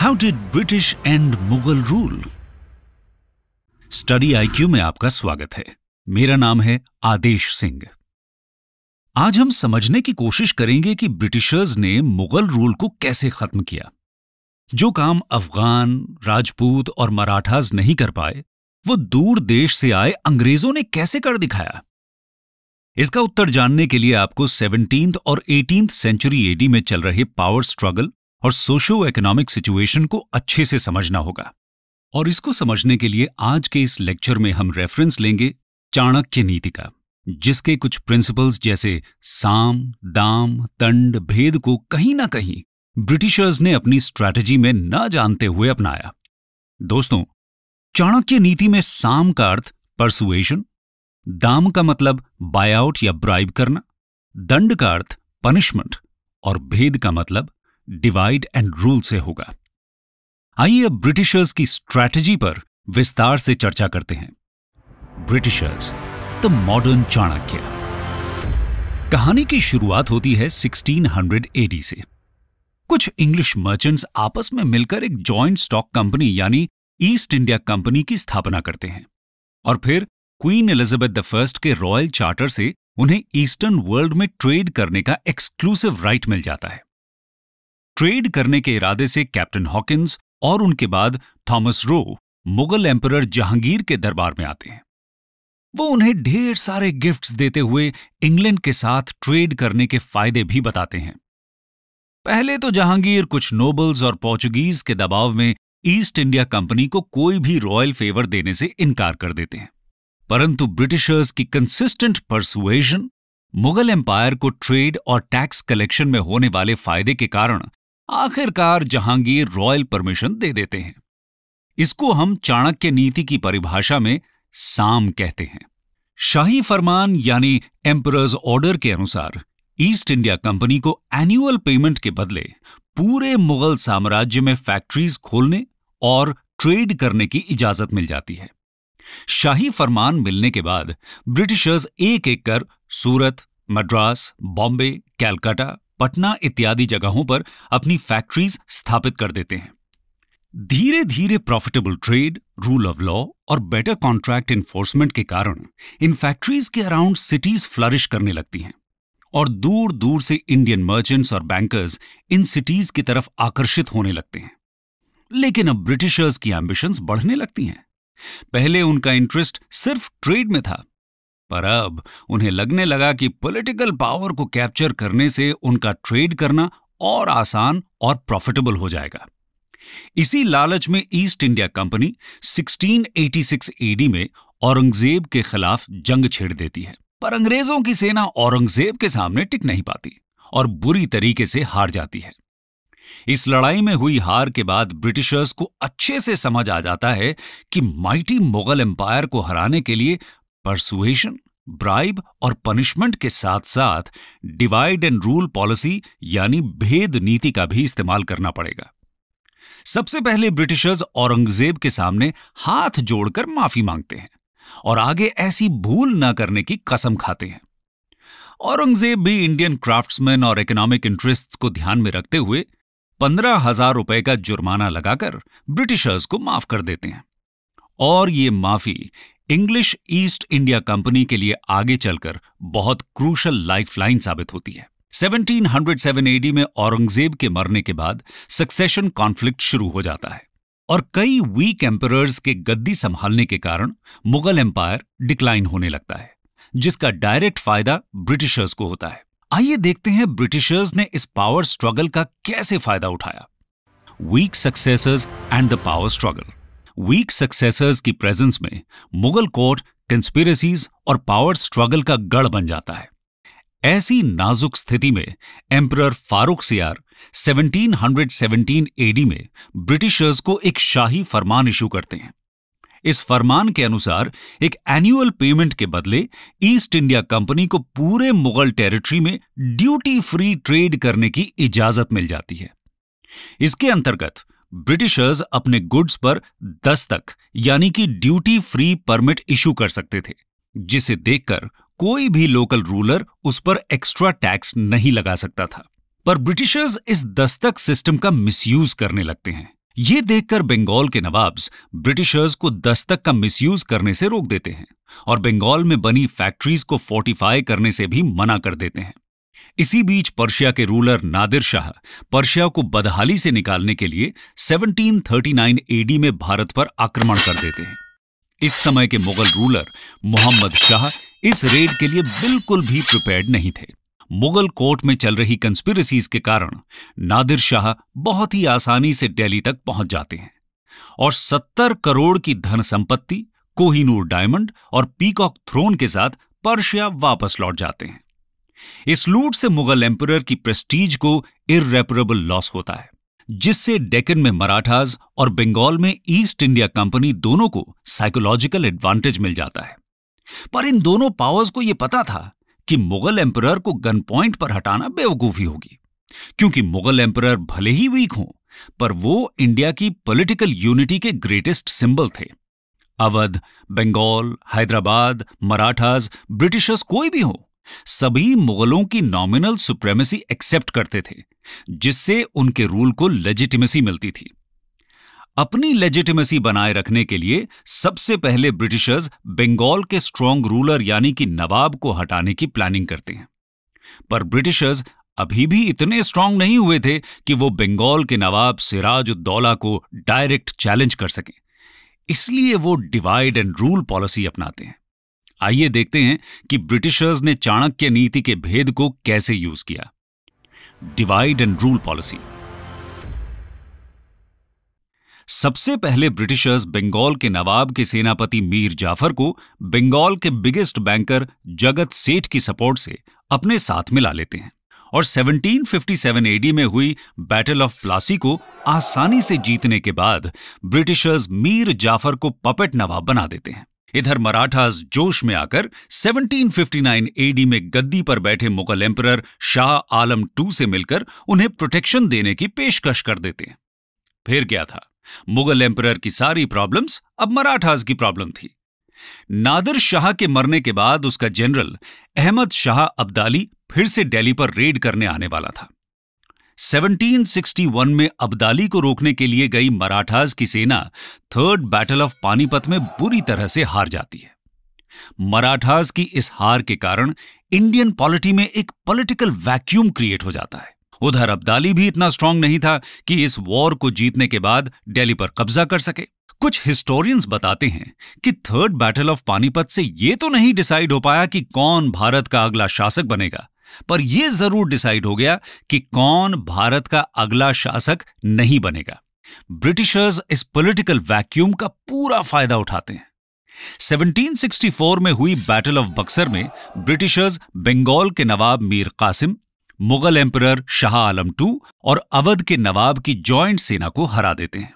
How did British and Mughal rule study IQ में आपका स्वागत है मेरा नाम है आदेश सिंह आज हम समझने की कोशिश करेंगे कि ब्रिटिशर्स ने मुगल रूल को कैसे खत्म किया जो काम अफगान राजपूत और मराठास नहीं कर पाए वो दूर देश से आए अंग्रेजों ने कैसे कर दिखाया इसका उत्तर जानने के लिए आपको सेवनटींथ और एटींथ सेंचुरी एडी में चल रहे पावर स्ट्रगल और सोशो इकोनॉमिक सिचुएशन को अच्छे से समझना होगा और इसको समझने के लिए आज के इस लेक्चर में हम रेफरेंस लेंगे चाणक्य नीति का जिसके कुछ प्रिंसिपल्स जैसे साम दाम तंड भेद को कहीं ना कहीं ब्रिटिशर्स ने अपनी स्ट्रैटेजी में न जानते हुए अपनाया दोस्तों चाणक्य नीति में साम का अर्थ परसुएशन दाम का मतलब बायआउट या ब्राइब करना दंड का अर्थ पनिशमेंट और भेद का मतलब डिवाइड एंड रूल से होगा आइए अब ब्रिटिशर्स की स्ट्रैटेजी पर विस्तार से चर्चा करते हैं ब्रिटिशर्स द मॉडर्न चाणक्य कहानी की शुरुआत होती है 1600 एडी से कुछ इंग्लिश मर्चेंट्स आपस में मिलकर एक जॉइंट स्टॉक कंपनी यानी ईस्ट इंडिया कंपनी की स्थापना करते हैं और फिर क्वीन एलिजाबेथ फर्स्ट के रॉयल चार्टर से उन्हें ईस्टर्न वर्ल्ड में ट्रेड करने का एक्सक्लूसिव राइट मिल जाता है ट्रेड करने के इरादे से कैप्टन हॉकिंस और उनके बाद Thomas Roe Mughal emperor Jahangir के दरबार में आते हैं वो उन्हें ढेर सारे गिफ्ट्स देते हुए इंग्लैंड के साथ ट्रेड करने के फायदे भी बताते हैं पहले तो जहांगीर कुछ नोबल्स और पोर्चुगीज के दबाव में ईस्ट इंडिया कंपनी को कोई भी रॉयल फेवर देने से इनकार कर देते हैं परंतु ब्रिटिशर्स की कंसिस्टेंट परसुएशन मुगल एम्पायर को ट्रेड और टैक्स कलेक्शन में होने वाले फायदे के कारण आखिरकार जहांगीर रॉयल परमिशन दे देते हैं इसको हम चाणक्य नीति की परिभाषा में साम कहते हैं शाही फरमान यानी एम्परर्स ऑर्डर के अनुसार ईस्ट इंडिया कंपनी को एनुअल पेमेंट के बदले पूरे मुगल साम्राज्य में फैक्ट्रीज खोलने और ट्रेड करने की इजाजत मिल जाती है शाही फरमान मिलने के बाद ब्रिटिशर्स एक एक कर सूरत मद्रास बॉम्बे कैलकाटा पटना इत्यादि जगहों पर अपनी फैक्ट्रीज स्थापित कर देते हैं धीरे धीरे profitable trade rule of law और बेटर कॉन्ट्रैक्ट इन्फोर्समेंट के कारण इन फैक्ट्रीज के अराउंड सिटीज फ्लरिश करने लगती हैं और दूर दूर से इंडियन मर्चेंट्स और बैंकर्स इन सिटीज की तरफ आकर्षित होने लगते हैं लेकिन अब ब्रिटिशर्स की एम्बिशंस बढ़ने लगती हैं पहले उनका इंटरेस्ट सिर्फ ट्रेड में था पर अब उन्हें लगने लगा कि पॉलिटिकल पावर को कैप्चर करने से उनका ट्रेड करना और आसान और प्रॉफिटेबल हो जाएगा इसी लालच में ईस्ट इंडिया कंपनी 1686 एडी में औरंगजेब के खिलाफ जंग छेड़ देती है पर अंग्रेजों की सेना औरंगजेब के सामने टिक नहीं पाती और बुरी तरीके से हार जाती है इस लड़ाई में हुई हार के बाद ब्रिटिशर्स को अच्छे से समझ आ जाता है कि माइटी मुगल एम्पायर को हराने के लिए परसुएशन ब्राइब और पनिशमेंट के साथ साथ डिवाइड एंड रूल पॉलिसी यानी भेद नीति का भी इस्तेमाल करना पड़ेगा सबसे पहले ब्रिटिशर्स औरंगजेब के सामने हाथ जोड़कर माफी मांगते हैं और आगे ऐसी भूल ना करने की कसम खाते हैं औरंगजेब भी इंडियन क्राफ्ट्समैन और इकोनॉमिक इंटरेस्ट को ध्यान में रखते हुए पंद्रह हजार रुपए का जुर्माना लगाकर ब्रिटिशर्स को माफ कर देते हैं और ये माफी इंग्लिश ईस्ट इंडिया कंपनी के लिए आगे चलकर बहुत क्रूशल लाइफलाइन साबित होती है 1707 एडी में औरंगजेब के मरने के बाद सक्सेशन कॉन्फ्लिक्ट शुरू हो जाता है और कई वीक एम्परर्स के गद्दी संभालने के कारण मुगल एम्पायर डिक्लाइन होने लगता है जिसका डायरेक्ट फायदा ब्रिटिशर्स को होता है आइए देखते हैं ब्रिटिशर्स ने इस पावर स्ट्रगल का कैसे फायदा उठाया weak successors and the power struggle weak successors की प्रेजेंस में मुगल कोर्ट कंस्पिरसीज और पावर स्ट्रगल का गढ़ बन जाता है ऐसी नाजुक स्थिति में एम्प्रर फारूक सियार 1717 एडी में ब्रिटिशर्स को एक शाही फरमान इशू करते हैं इस फरमान के अनुसार एक एनुअल पेमेंट के बदले ईस्ट इंडिया कंपनी को पूरे मुगल टेरिटरी में ड्यूटी फ्री ट्रेड करने की इजाजत मिल जाती है इसके अंतर्गत ब्रिटिशर्स अपने गुड्स पर दस्तक यानी कि ड्यूटी फ्री परमिट इशू कर सकते थे जिसे देखकर कोई भी लोकल रूलर उस पर एक्स्ट्रा टैक्स नहीं लगा सकता था पर ब्रिटिशर्स इस दस्तक सिस्टम का मिसयूज करने लगते हैं ये देखकर बंगाल के नवाब्स ब्रिटिशर्स को दस्तक का मिसयूज करने से रोक देते हैं और बंगाल में बनी फैक्ट्रीज को फोर्टिफाई करने से भी मना कर देते हैं इसी बीच पर्शिया के रूलर नादिर शाह पर्शिया को बदहाली से निकालने के लिए 1739 एडी में भारत पर आक्रमण कर देते हैं इस समय के मुगल रूलर मोहम्मद शाह इस रेड के लिए बिल्कुल भी प्रिपेयर्ड नहीं थे मुगल कोर्ट में चल रही कंस्पिरसीज के कारण नादिर शाह बहुत ही आसानी से दिल्ली तक पहुंच जाते हैं और सत्तर करोड़ की धन संपत्ति कोहिनूर डायमंड और पीकॉक थ्रोन के साथ पर्शिया वापस लौट जाते हैं इस लूट से मुगल एम्पर की प्रेस्टीज को इरेपरेबल लॉस होता है जिससे डेकन में मराठाज और बंगाल में ईस्ट इंडिया कंपनी दोनों को साइकोलॉजिकल एडवांटेज मिल जाता है पर इन दोनों पावर्स को यह पता था कि मुगल एम्पर को गन पॉइंट पर हटाना बेवकूफी होगी क्योंकि मुगल एम्पर भले ही वीक हों पर वो इंडिया की पॉलिटिकल यूनिटी के ग्रेटेस्ट सिंबल थे अवध बंगाल हैदराबाद मराठास ब्रिटिशर्स कोई भी हो सभी मुगलों की नॉमिनल सुप्रेमेसी एक्सेप्ट करते थे जिससे उनके रूल को लेजिटिमेसी मिलती थी अपनी लेजिटिमेसी बनाए रखने के लिए सबसे पहले ब्रिटिशर्स बंगाल के स्ट्रॉन्ग रूलर यानी कि नवाब को हटाने की प्लानिंग करते हैं पर ब्रिटिशर्स अभी भी इतने स्ट्रांग नहीं हुए थे कि वो बंगाल के नवाब सिराज उद्दौला को डायरेक्ट चैलेंज कर सकें इसलिए वो डिवाइड एंड रूल पॉलिसी अपनाते हैं आइए देखते हैं कि ब्रिटिशर्स ने चाणक्य नीति के भेद को कैसे यूज किया डिवाइड एंड रूल पॉलिसी सबसे पहले ब्रिटिशर्स बंगाल के नवाब के सेनापति मीर जाफर को बंगाल के बिगेस्ट बैंकर जगत सेठ की सपोर्ट से अपने साथ मिला लेते हैं और 1757 एडी में हुई बैटल ऑफ प्लासी को आसानी से जीतने के बाद ब्रिटिशर्स मीर जाफर को पपेट नवाब बना देते हैं इधर मराठास जोश में आकर 1759 एडी में गद्दी पर बैठे मुगल एम्पर शाह आलम टू से मिलकर उन्हें प्रोटेक्शन देने की पेशकश कर देते फिर क्या था मुगल एम्पर की सारी प्रॉब्लम्स अब मराठास की प्रॉब्लम थी नादर शाह के मरने के बाद उसका जनरल अहमद शाह अब्दाली फिर से दिल्ली पर रेड करने आने वाला था 1761 में अब्दाली को रोकने के लिए गई मराठास की सेना थर्ड बैटल ऑफ पानीपत में बुरी तरह से हार जाती है मराठास की इस हार के कारण इंडियन पॉलिटी में एक पॉलिटिकल वैक्यूम क्रिएट हो जाता है उधर अब्दाली भी इतना स्ट्रांग नहीं था कि इस वॉर को जीतने के बाद दिल्ली पर कब्जा कर सके कुछ हिस्टोरियंस बताते हैं कि थर्ड बैटल ऑफ पानीपत से यह तो नहीं डिसाइड हो पाया कि कौन भारत का अगला शासक बनेगा पर यह जरूर डिसाइड हो गया कि कौन भारत का अगला शासक नहीं बनेगा ब्रिटिशर्स इस पॉलिटिकल वैक्यूम का पूरा फायदा उठाते हैं 1764 में हुई बैटल ऑफ बक्सर में ब्रिटिशर्स बंगाल के नवाब मीर कासिम मुगल एम्पर शाह आलम टू और अवध के नवाब की जॉइंट सेना को हरा देते हैं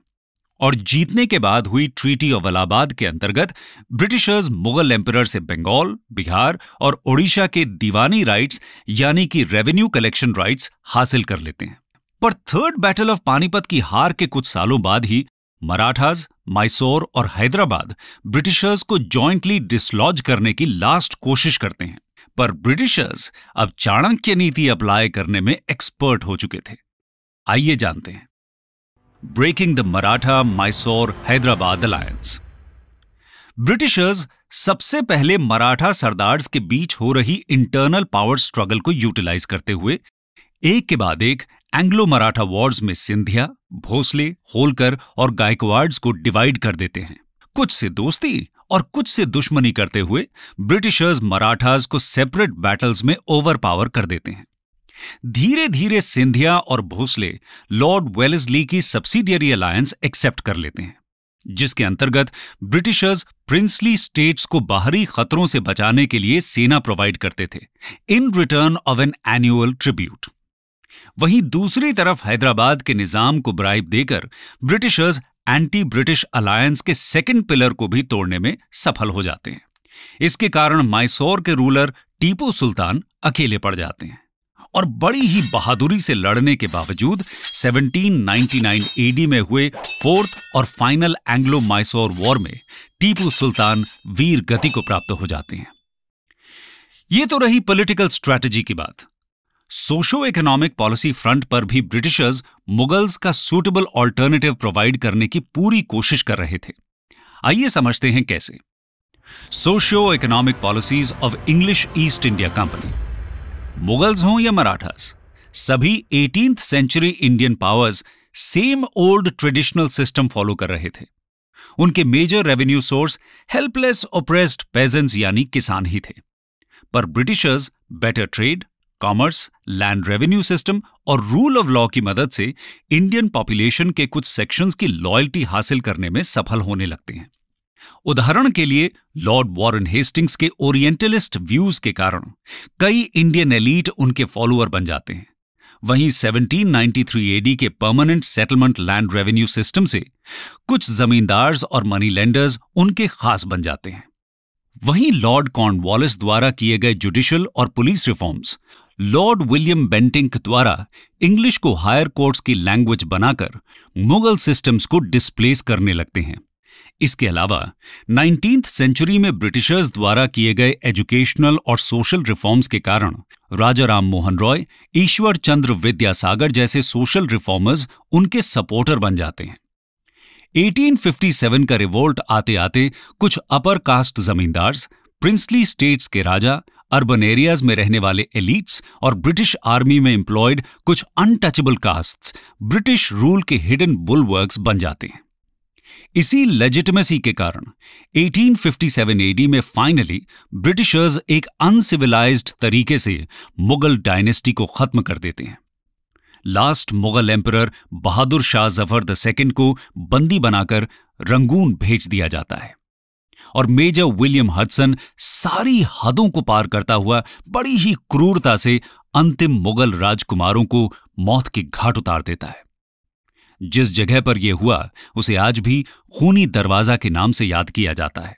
और जीतने के बाद हुई ट्रीटी ऑफ अलाहाबाद के अंतर्गत ब्रिटिशर्स मुगल एम्पर से बंगाल बिहार और ओडिशा के दीवानी राइट्स यानी कि रेवेन्यू कलेक्शन राइट्स हासिल कर लेते हैं पर थर्ड बैटल ऑफ पानीपत की हार के कुछ सालों बाद ही मराठास माइसोर और हैदराबाद ब्रिटिशर्स को जॉइंटली डिसलॉज करने की लास्ट कोशिश करते हैं पर ब्रिटिशर्स अब चाणक्य नीति अप्लाई करने में एक्सपर्ट हो चुके थे आइए जानते हैं breaking the Maratha Mysore Hyderabad alliance. Britishers सबसे पहले मराठा सरदार्स के बीच हो रही इंटरनल पावर स्ट्रगल को यूटिलाइज करते हुए एक के बाद एक एंग्लो मराठा वॉर्स में सिंधिया भोसले होलकर और गायकवाड्स को डिवाइड कर देते हैं कुछ से दोस्ती और कुछ से दुश्मनी करते हुए ब्रिटिशर्स मराठास को सेपरेट बैटल्स में ओवर पावर कर देते हैं धीरे धीरे सिंधिया और भोसले लॉर्ड वेलेस्ली की सब्सिडियरी अलायंस एक्सेप्ट कर लेते हैं जिसके अंतर्गत ब्रिटिशर्स प्रिंसली स्टेट्स को बाहरी खतरों से बचाने के लिए सेना प्रोवाइड करते थे in return of an annual tribute वहीं दूसरी तरफ हैदराबाद के निजाम को ब्राइब देकर ब्रिटिशर्स एंटी ब्रिटिश अलायंस के सेकेंड पिलर को भी तोड़ने में सफल हो जाते हैं इसके कारण माइसोर के रूलर टीपू सुल्तान अकेले पड़ जाते हैं और बड़ी ही बहादुरी से लड़ने के बावजूद 1799 एडी में हुए फोर्थ और फाइनल एंग्लो माइसोर वॉर में टीपू सुल्तान वीर गति को प्राप्त हो जाते हैं ये तो रही पॉलिटिकल स्ट्रेटजी की बात सोशो इकोनॉमिक पॉलिसी फ्रंट पर भी ब्रिटिशर्स मुगल्स का सूटेबल ऑल्टरनेटिव प्रोवाइड करने की पूरी कोशिश कर रहे थे आइए समझते हैं कैसे socio economic policies of English East India Company Mughals हों या मराठास सभी eighteen century Indian powers same old traditional system follow कर रहे थे उनके major revenue source helpless oppressed peasants यानी किसान ही थे पर Britishers better trade commerce land revenue system और रूल ऑफ लॉ की मदद से इंडियन पॉपुलेशन के कुछ सेक्शंस की लॉयल्टी हासिल करने में सफल होने लगते हैं उदाहरण के लिए लॉर्ड वॉरेन हेस्टिंग्स के ओरिएंटलिस्ट व्यूज के कारण कई इंडियन एलीट उनके फॉलोअर बन जाते हैं वहीं 1793 एडी के permanent settlement land revenue system से कुछ जमींदार्स और मनी लेंडर्स उनके खास बन जाते हैं वहीं लॉर्ड कॉर्नवॉलिस द्वारा किए गए जुडिशियल और police reforms Lord William Bentinck द्वारा इंग्लिश को हायर कोर्ट्स की लैंग्वेज बनाकर मुगल सिस्टम्स को डिस्प्लेस करने लगते हैं इसके अलावा नाइनटीन सेंचुरी में ब्रिटिशर्स द्वारा किए गए एजुकेशनल और सोशल रिफॉर्म्स के कारण राजा राम मोहन रॉय ईश्वर चंद्र विद्यासागर जैसे सोशल रिफॉर्मर्स उनके सपोर्टर बन जाते हैं 1857 का रिवोल्ट आते आते कुछ upper caste zamindars princely states के राजा अर्बन एरियाज में रहने वाले एलिट्स और ब्रिटिश आर्मी में एम्प्लॉयड कुछ अनटचेबल कास्ट्स ब्रिटिश रूल के हिडन बुलवर्क्स बन जाते हैं इसी लेजिटमेसी के कारण 1857 एडी में फाइनली ब्रिटिशर्स एक अनसिविलाइज्ड तरीके से मुगल डायनेस्टी को खत्म कर देते हैं last Mughal emperor Bahadur Shah Zafar the second को बंदी बनाकर रंगून भेज दिया जाता है और मेजर विलियम हडसन सारी हदों को पार करता हुआ बड़ी ही क्रूरता से अंतिम मुगल राजकुमारों को मौत के घाट उतार देता है जिस जगह पर यह हुआ उसे आज भी खूनी दरवाजा के नाम से याद किया जाता है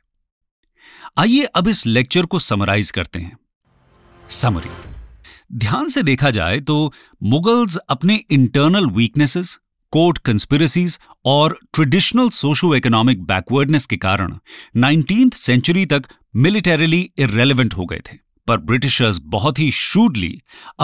आइए अब इस लेक्चर को समराइज करते हैं समरी ध्यान से देखा जाए तो मुगल्स अपने इंटरनल वीकनेसेस कोर्ट कंस्पिरसीज और ट्रेडिशनल सोशो इकोनॉमिक बैकवर्डनेस के कारण नाइनटीन सेंचुरी तक मिलिटेरिली इरेलीवेंट हो गए थे पर ब्रिटिशर्स बहुत ही शूडली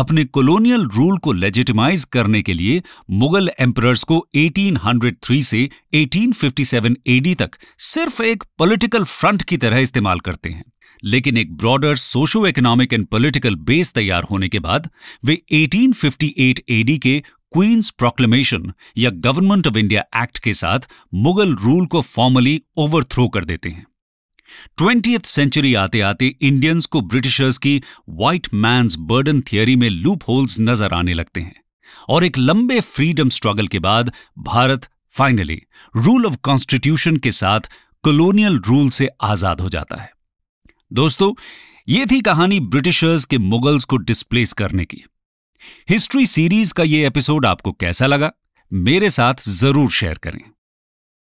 अपने कॉलोनियल रूल को लेजिटिमाइज करने के लिए मुगल एम्परर्स को 1803 से 1857 एडी तक सिर्फ एक पॉलिटिकल फ्रंट की तरह इस्तेमाल करते हैं लेकिन एक broader socio economic and political base तैयार होने के बाद वे 1858 एडी के क्वींस प्रोक्लेमेशन या गवर्नमेंट ऑफ इंडिया एक्ट के साथ मुगल रूल को फॉर्मली ओवरथ्रो कर देते हैं ट्वेंटियथ सेंचुरी आते आते इंडियंस को ब्रिटिशर्स की व्हाइट मैंस बर्डन थियरी में लूप होल्स नजर आने लगते हैं और एक लंबे फ्रीडम स्ट्रगल के बाद Bharat finally rule of constitution के साथ कॉलोनियल रूल से आजाद हो जाता है दोस्तों ये थी कहानी ब्रिटिशर्स के मुगल्स को डिस्प्लेस करने की हिस्ट्री सीरीज का ये एपिसोड आपको कैसा लगा मेरे साथ जरूर शेयर करें